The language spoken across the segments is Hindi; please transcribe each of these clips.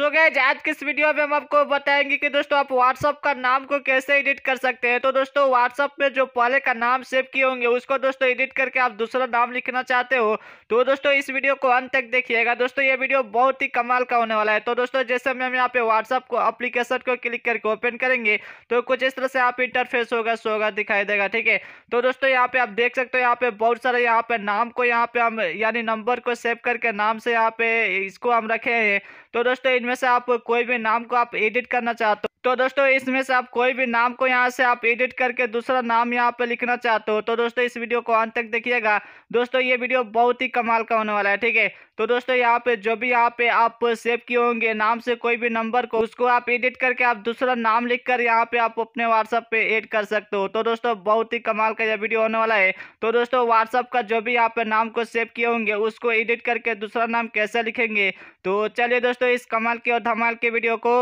सो so गैज आज के इस वीडियो में हम आपको बताएंगे कि दोस्तों आप व्हाट्सअप का नाम को कैसे एडिट कर सकते हैं तो दोस्तों व्हाट्सअप में जो पहले का नाम सेव किए होंगे उसको दोस्तों एडिट करके आप दूसरा नाम लिखना चाहते हो तो दोस्तों इस वीडियो को अंत तक देखिएगा दोस्तों ये वीडियो बहुत ही कमाल का होने वाला है तो दोस्तों जैसे हम यहाँ पे व्हाट्सअप को अप्लीकेशन को क्लिक करके ओपन करेंगे तो कुछ इस तरह से आप इंटरफेस होगा सो होगा दिखाई देगा ठीक है तो दोस्तों यहाँ पे आप देख सकते हो यहाँ पे बहुत सारे यहाँ पे नाम को यहाँ पे हम यानी नंबर को सेव करके नाम से यहाँ पे इसको हम रखे हैं तो दोस्तों इनमें से आप कोई भी नाम को आप एडिट करना चाहते हो तो दोस्तों इसमें से आप कोई भी नाम को यहाँ से आप एडिट करके दूसरा नाम यहाँ पे लिखना चाहते हो तो दोस्तों इस वीडियो को अंत तक देखिएगा दोस्तों ये वीडियो बहुत ही कमाल का होने वाला है ठीक है तो दोस्तों यहाँ पे जो भी यहाँ पे आप सेव किए होंगे नाम से कोई भी नंबर को उसको आप एडिट करके आप दूसरा नाम लिख कर यहाँ पे आप अपने व्हाट्सअप पे एड कर सकते हो तो दोस्तों बहुत ही कमाल का यह वीडियो होने वाला है तो दोस्तों व्हाट्सअप का जो भी यहाँ पे नाम को सेव किए होंगे उसको एडिट करके दूसरा नाम कैसे लिखेंगे तो चलिए दोस्तों इस कमाल के और धमाल के वीडियो को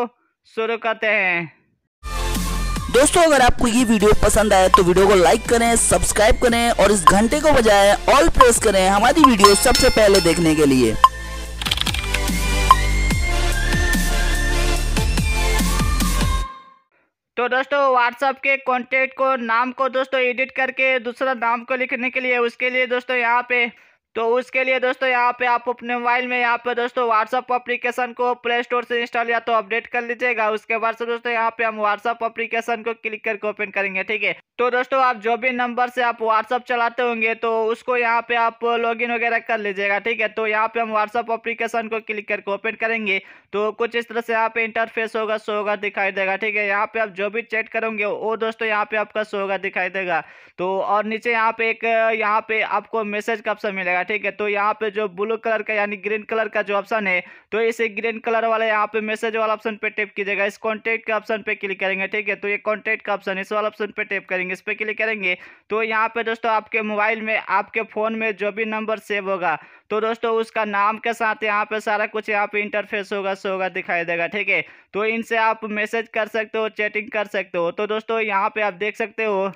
शुरू करते हैं दोस्तों अगर आपको ये वीडियो पसंद आए तो वीडियो को लाइक करें सब्सक्राइब करें और इस घंटे को बजाएं ऑल प्रेस करें हमारी वीडियो सबसे पहले देखने के लिए तो दोस्तों व्हाट्सएप के कॉन्टेक्ट को नाम को दोस्तों एडिट करके दूसरा नाम को लिखने के लिए उसके लिए दोस्तों यहाँ पे तो उसके लिए दोस्तों यहाँ पे आप अपने मोबाइल में यहाँ पे दोस्तों व्हाट्सअप अप्लीकेशन को प्ले स्टोर से इंस्टॉल या तो अपडेट कर लीजिएगा उसके बाद से दोस्तों यहाँ पे हम व्हाट्सअप अप्लीकेशन को क्लिक करके ओपन करेंगे ठीक है तो दोस्तों आप जो भी नंबर से आप व्हाट्सअप चलाते होंगे तो उसको यहाँ पे आप लॉगिन वगैरह कर लीजिएगा ठीक है तो यहाँ पे हम व्हाट्सअप अप्लीकेशन को क्लिक करके ओपन करेंगे तो कुछ इस तरह से यहाँ पे इंटरफेस होगा सो होगा दिखाई देगा ठीक है यहाँ पे आप जो भी चैट करोगे वो दोस्तों यहाँ पे आपका सो होगा दिखाई देगा तो और नीचे यहाँ पे एक यहाँ पे आपको मैसेज का ऑप्शन मिलेगा जाएगा ठीक है तो यहाँ पे जो ब्लू कलर का यानी ग्रीन कलर का जो ऑप्शन है तो इसे ग्रीन कलर वाले यहाँ पे मैसेज वाला ऑप्शन पे टेप कीजिएगा इस कॉन्टेक्ट के ऑप्शन पे क्लिक करेंगे ठीक है तो ये कॉन्टेक्ट का ऑप्शन इस वाला ऑप्शन पे टेप करेंगे इस पर क्लिक करेंगे तो यहाँ पे दोस्तों आपके मोबाइल में आपके फ़ोन में जो भी नंबर सेव होगा तो दोस्तों उसका नाम के साथ यहाँ पे सारा कुछ यहाँ पे इंटरफेस होगा सो होगा दिखाई देगा ठीक है तो इनसे आप मैसेज कर सकते हो चैटिंग कर सकते हो तो दोस्तों यहाँ पे आप देख सकते हो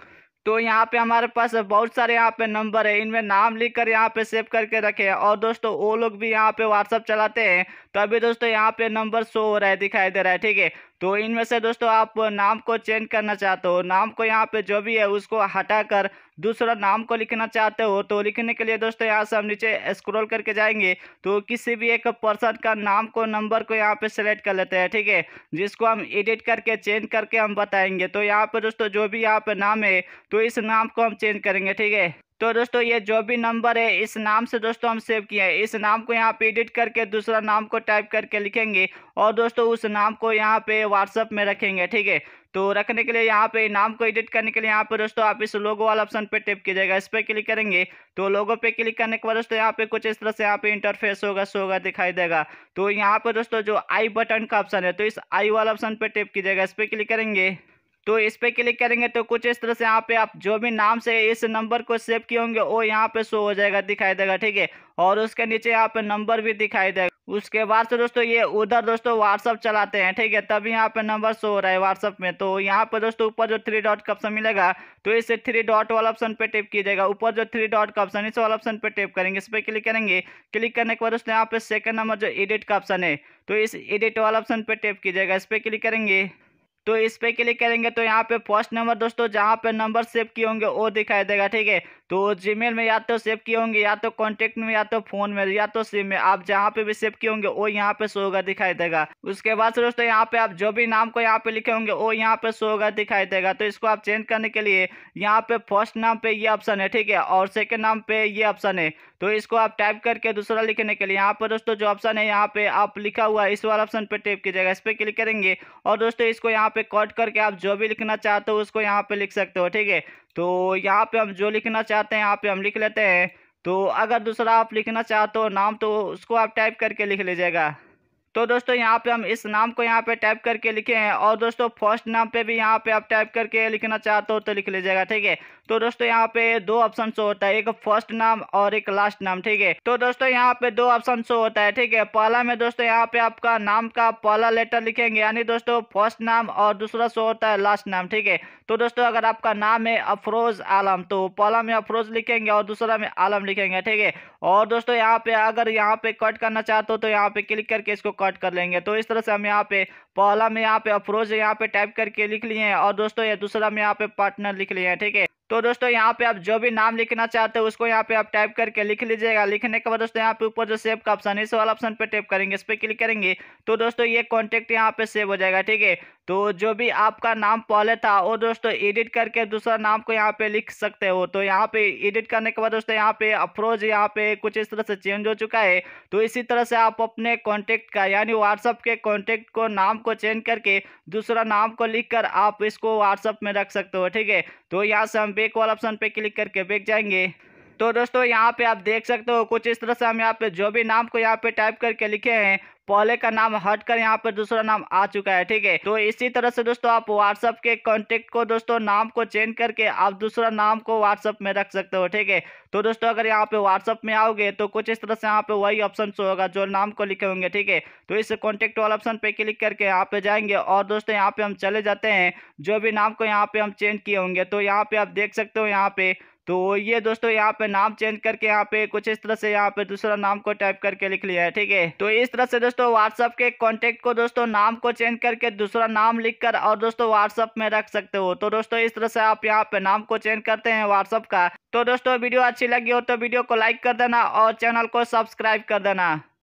तो यहाँ पे हमारे पास बहुत सारे यहाँ पे नंबर है इनमें नाम लिख कर यहाँ पे सेव करके रखे और दोस्तों वो लोग भी यहाँ पे व्हाट्सअप चलाते हैं तो अभी दोस्तों यहाँ पे नंबर शो हो रहा है दिखाई दे रहा है ठीक है तो इनमें से दोस्तों आप नाम को चेंज करना चाहते हो नाम को यहाँ पे जो भी है उसको हटाकर दूसरा नाम को लिखना चाहते हो तो लिखने के लिए दोस्तों यहाँ से हम नीचे स्क्रॉल करके जाएंगे तो किसी भी एक पर्सन का नाम को नंबर को यहाँ पे सेलेक्ट कर लेते हैं ठीक है जिसको हम एडिट करके चेंज करके हम बताएंगे तो यहाँ पर दोस्तों जो भी यहाँ पे नाम है तो इस नाम को हम चेंज करेंगे ठीक है तो दोस्तों ये जो भी नंबर है इस नाम से दोस्तों हम सेव किए हैं इस नाम को यहाँ पे एडिट करके दूसरा नाम को टाइप करके लिखेंगे और दोस्तों उस नाम को यहाँ पे व्हाट्सअप में रखेंगे ठीक है तो रखने के लिए यहाँ पे नाम को एडिट करने के लिए यहाँ पे दोस्तों आप इस लोगो वाला ऑप्शन पे टैप कीजिएगा इस पर क्लिक करेंगे तो लोगो पे क्लिक करने के बाद दोस्तों यहाँ पे कुछ इस तरह से यहाँ पे इंटरफेस होगा सो होगा दिखाई देगा तो यहाँ पे दोस्तों जो आई बटन का ऑप्शन है तो इस आई वाला ऑप्शन पे टैप कीजिएगा इस पर क्लिक करेंगे तो इस पर क्लिक करेंगे तो कुछ इस तरह से यहाँ पे आप जो भी नाम से इस नंबर को सेव किए होंगे वो यहाँ पे शो हो जाएगा दिखाई देगा ठीक है और उसके नीचे यहाँ पे नंबर भी दिखाई देगा उसके बाद से दोस्तों ये उधर दोस्तों व्हाट्सअप चलाते हैं ठीक है तभी यहाँ पे नंबर शो हो रहा है व्हाट्सअप में तो यहाँ पे दोस्तों ऊपर जो थ्री डॉट का ऑप्शन मिलेगा तो इसे थ्री डॉट वाला ऑप्शन पे टिप कीजिएगा ऊपर जो थ्री डॉट का ऑप्शन इस वाला ऑप्शन पे टिप करेंगे इस पर क्लिक करेंगे क्लिक करने के बाद दोस्तों यहाँ पे सेकंड नंबर जो एडिट का ऑप्शन है तो इस एडिट वाला ऑप्शन पे टिप कीजिएगा इस पर क्लिक करेंगे तो इस पे क्लिक करेंगे तो यहाँ पे फर्स्ट नंबर दोस्तों जहाँ पे नंबर सेव किए होंगे वो दिखाई देगा ठीक है तो जीमेल में या तो सेव किए होंगे या तो कॉन्टेक्ट में या तो फोन में या तो सिम में आप जहाँ पे भी सेव किए होंगे वो यहाँ पे सो होगा दिखाई देगा उसके बाद दोस्तों यहाँ पे आप जो भी नाम को यहाँ पे लिखे होंगे वो यहाँ पे सो होगा दिखाई देगा तो इसको आप चेंज करने के लिए यहाँ पे फर्स्ट नाम पे ये ऑप्शन है ठीक है और सेकेंड नाम पे ये ऑप्शन है तो इसको आप टाइप करके दूसरा लिखने के लिए यहाँ पर दोस्तों जो ऑप्शन है यहाँ पे आप लिखा हुआ है इस वाला ऑप्शन पर टाइप कीजिएगा इस पर क्लिक करेंगे और दोस्तों इसको यहाँ पे कट करके आप जो भी लिखना चाहते हो उसको यहाँ पे लिख सकते हो ठीक है तो यहाँ पे हम जो लिखना चाहते हैं यहाँ पे हम लिख लेते हैं तो अगर दूसरा आप लिखना चाहते हो नाम तो उसको आप टाइप करके लिख लीजिएगा तो दोस्तों यहाँ पे हम इस नाम को यहाँ पे टाइप करके लिखे हैं और दोस्तों फर्स्ट नाम पे भी यहाँ पे आप टाइप करके लिखना चाहते हो तो लिख लीजिएगा ठीक है तो दोस्तों यहाँ पे दो ऑप्शन शो होता है एक फर्स्ट नाम और एक लास्ट नाम ठीक है तो दोस्तों यहाँ पे दो ऑप्शन शो होता है ठीक है पहला में दोस्तों यहाँ पे आपका नाम का पहला लेटर लिखेंगे यानी दोस्तों फर्स्ट नाम और दूसरा शो होता है लास्ट नाम ठीक है तो दोस्तों अगर आपका नाम है अफरोज आलम तो पहला में अफरोज लिखेंगे और दूसरा में आलम लिखेंगे ठीक है और दोस्तों यहाँ पे अगर यहाँ पे कट करना चाहते हो तो यहाँ पे क्लिक करके इसको कट कर लेंगे तो इस तरह से हम यहाँ पे पहला में यहाँ पे अप्रोच यहाँ पे टाइप करके लिख लिए हैं और दोस्तों ये दूसरा में यहाँ पे पार्टनर लिख लिए हैं ठीक है तो दोस्तों यहाँ पे आप जो भी नाम लिखना चाहते हो उसको यहाँ पे आप टाइप करके लिख लीजिएगा लिखने के बाद दोस्तों यहाँ पे ऊपर जो सेव का ऑप्शन है इस वाला ऑप्शन पे टाइप करेंगे इस पर क्लिक करेंगे तो दोस्तों ये कॉन्टेक्ट यहाँ पे सेव हो जाएगा ठीक है तो जो भी आपका नाम पहले था वो दोस्तों एडिट करके दूसरा नाम को यहाँ पे लिख सकते हो तो यहाँ पे एडिट करने के बाद दोस्तों यहाँ पे अप्रोच यहाँ पे कुछ इस तरह से चेंज हो चुका है तो इसी तरह से आप अपने कॉन्टेक्ट का यानी व्हाट्सअप के कॉन्टेक्ट को नाम को चेंज करके दूसरा नाम को लिख कर आप इसको व्हाट्सअप में रख सकते हो ठीक है तो यहाँ से हम बेक वाला ऑप्शन पर क्लिक करके बेक जाएंगे तो दोस्तों यहाँ पे आप देख सकते हो कुछ इस तरह से हम यहाँ पे जो भी नाम को यहाँ पे टाइप करके लिखे हैं पहले का नाम हट कर यहाँ पर दूसरा नाम आ चुका है ठीक है तो इसी तरह से दोस्तों आप व्हाट्सअप के कॉन्टेक्ट को दोस्तों नाम को चेंज करके आप दूसरा नाम को व्हाट्सअप में रख सकते हो ठीक है तो दोस्तों अगर यहाँ पे व्हाट्सअप में आओगे तो कुछ इस तरह से यहाँ पे वही ऑप्शन शो होगा जो नाम को लिखे होंगे ठीक है तो इस कॉन्टेक्ट वाला ऑप्शन पे क्लिक करके यहाँ पे जाएंगे और दोस्तों यहाँ पे हम चले जाते हैं जो भी नाम को यहाँ पे हम चेंज किए होंगे तो यहाँ पे आप देख सकते हो यहाँ पे तो ये दोस्तों यहाँ पे नाम चेंज करके यहाँ पे कुछ इस तरह से यहाँ पे दूसरा नाम को टाइप करके लिख लिया है ठीक है तो इस तरह से दोस्तों व्हाट्सअप के कॉन्टेक्ट को दोस्तों नाम को चेंज करके दूसरा नाम लिख कर और दोस्तों व्हाट्सअप में रख सकते हो तो दोस्तों इस तरह से आप यहाँ पे नाम को चेंज करते हैं व्हाट्सअप का तो दोस्तों वीडियो अच्छी लगी हो तो वीडियो को लाइक कर देना और चैनल को सब्सक्राइब कर देना